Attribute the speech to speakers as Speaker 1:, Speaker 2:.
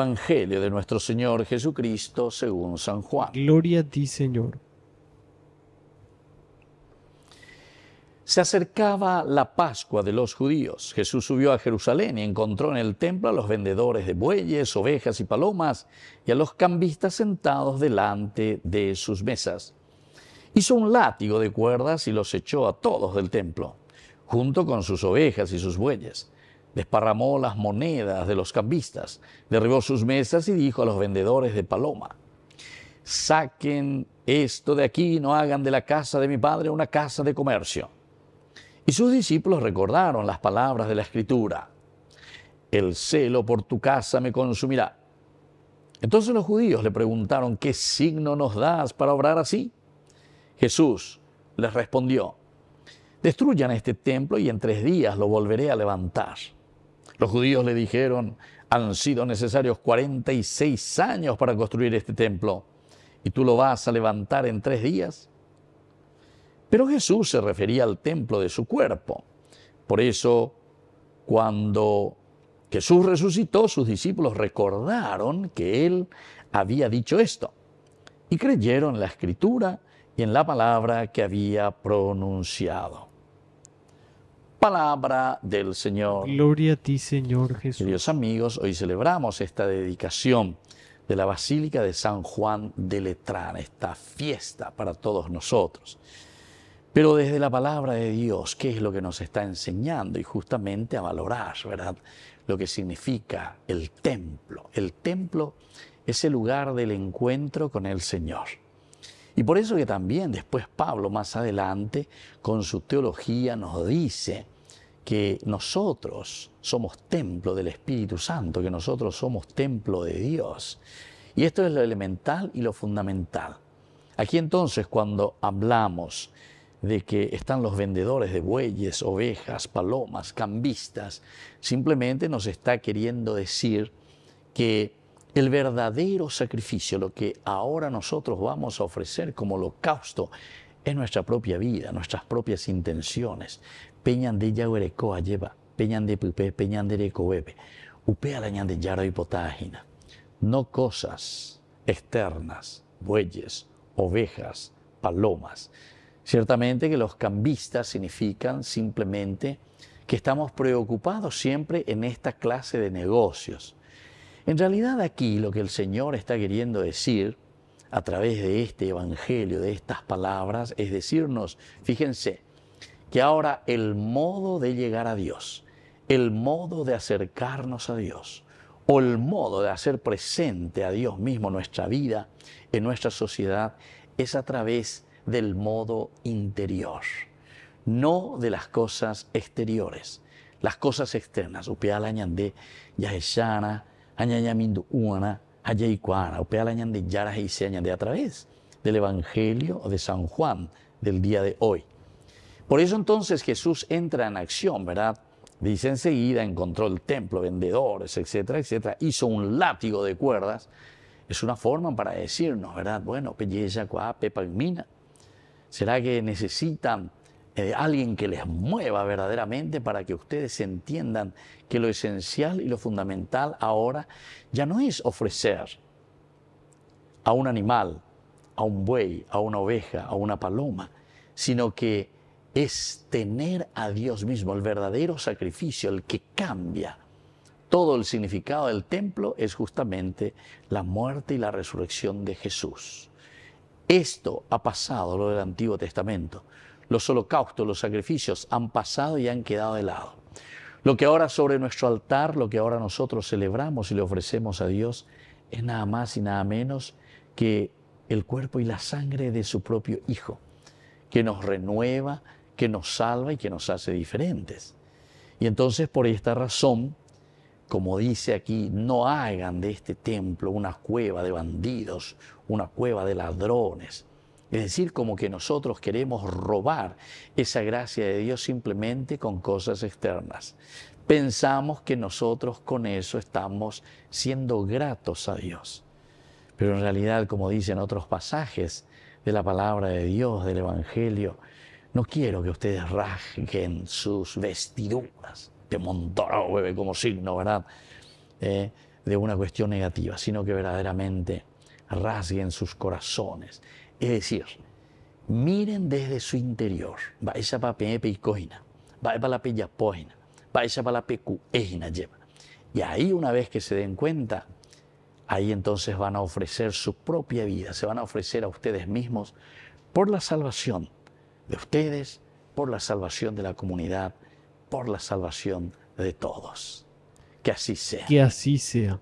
Speaker 1: Evangelio de nuestro Señor Jesucristo según San Juan. Gloria a ti, Señor. Se acercaba la Pascua de los judíos. Jesús subió a Jerusalén y encontró en el templo a los vendedores de bueyes, ovejas y palomas y a los cambistas sentados delante de sus mesas. Hizo un látigo de cuerdas y los echó a todos del templo, junto con sus ovejas y sus bueyes desparramó las monedas de los cambistas, derribó sus mesas y dijo a los vendedores de paloma, saquen esto de aquí y no hagan de la casa de mi padre una casa de comercio. Y sus discípulos recordaron las palabras de la escritura, el celo por tu casa me consumirá. Entonces los judíos le preguntaron, ¿qué signo nos das para obrar así? Jesús les respondió, destruyan este templo y en tres días lo volveré a levantar. Los judíos le dijeron, han sido necesarios 46 años para construir este templo y tú lo vas a levantar en tres días. Pero Jesús se refería al templo de su cuerpo. Por eso, cuando Jesús resucitó, sus discípulos recordaron que Él había dicho esto y creyeron en la escritura y en la palabra que había pronunciado. Palabra del Señor. Gloria a ti, Señor Jesús. Queridos amigos, hoy celebramos esta dedicación de la Basílica de San Juan de Letrán, esta fiesta para todos nosotros. Pero desde la palabra de Dios, ¿qué es lo que nos está enseñando? Y justamente a valorar, ¿verdad? Lo que significa el templo. El templo es el lugar del encuentro con el Señor. Y por eso que también después Pablo más adelante con su teología nos dice que nosotros somos templo del Espíritu Santo, que nosotros somos templo de Dios. Y esto es lo elemental y lo fundamental. Aquí entonces cuando hablamos de que están los vendedores de bueyes, ovejas, palomas, cambistas, simplemente nos está queriendo decir que el verdadero sacrificio, lo que ahora nosotros vamos a ofrecer como holocausto, es nuestra propia vida, nuestras propias intenciones. Peñan de Yahuerecoa lleva, peñan de Pupe, peñan de Recobebe, upea de Yaro y Potágina. No cosas externas, bueyes, ovejas, palomas. Ciertamente que los cambistas significan simplemente que estamos preocupados siempre en esta clase de negocios. En realidad aquí lo que el Señor está queriendo decir a través de este Evangelio, de estas palabras, es decirnos, fíjense, que ahora el modo de llegar a Dios, el modo de acercarnos a Dios, o el modo de hacer presente a Dios mismo nuestra vida en nuestra sociedad, es a través del modo interior, no de las cosas exteriores, las cosas externas. Upeala ñandé, yaheshana, añañamindo una, ayaycuana, de yara de a través del Evangelio de San Juan del día de hoy. Por eso entonces Jesús entra en acción, ¿verdad? Dice enseguida, encontró el templo, vendedores, etcétera, etcétera, hizo un látigo de cuerdas. Es una forma para decirnos, ¿verdad? Bueno, belleza, cuá, pepa, ¿Será que necesitan eh, alguien que les mueva verdaderamente para que ustedes entiendan que lo esencial y lo fundamental ahora ya no es ofrecer a un animal, a un buey, a una oveja, a una paloma, sino que es tener a Dios mismo, el verdadero sacrificio, el que cambia. Todo el significado del templo es justamente la muerte y la resurrección de Jesús. Esto ha pasado lo del Antiguo Testamento los holocaustos, los sacrificios han pasado y han quedado de lado. Lo que ahora sobre nuestro altar, lo que ahora nosotros celebramos y le ofrecemos a Dios, es nada más y nada menos que el cuerpo y la sangre de su propio Hijo, que nos renueva, que nos salva y que nos hace diferentes. Y entonces por esta razón, como dice aquí, no hagan de este templo una cueva de bandidos, una cueva de ladrones, es decir, como que nosotros queremos robar esa gracia de Dios simplemente con cosas externas. Pensamos que nosotros con eso estamos siendo gratos a Dios. Pero en realidad, como dicen otros pasajes de la palabra de Dios, del Evangelio, no quiero que ustedes rasguen sus vestiduras de Montoro, como signo, ¿verdad? Eh, de una cuestión negativa, sino que verdaderamente rasguen sus corazones, es decir, miren desde su interior. Va esa para va para la va esa para la Y ahí una vez que se den cuenta, ahí entonces van a ofrecer su propia vida, se van a ofrecer a ustedes mismos por la salvación de ustedes, por la salvación de la comunidad, por la salvación de todos. Que así sea. Que así sea.